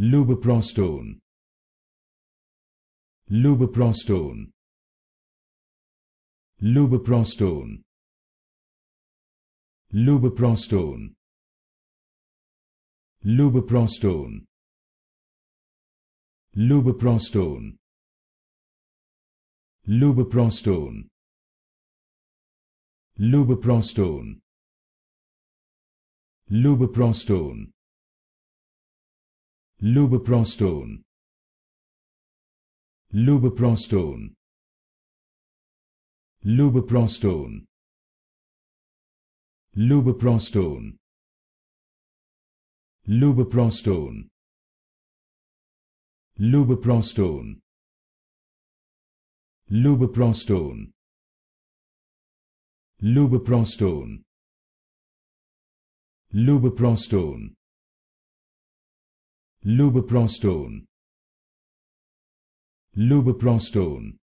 Lubiprostone Lubiprostone Lubiprostone Lubiprostone Lubiprostone Lubiprostone Lubiprostone Lubiprostone Lubiprostone. Lubiprostone. Lubiprostone. Lubiprostone. Lubiprostone. Lubiprostone. Lubiprostone. Lubeprostone Lubiprostone. Lubiprostone.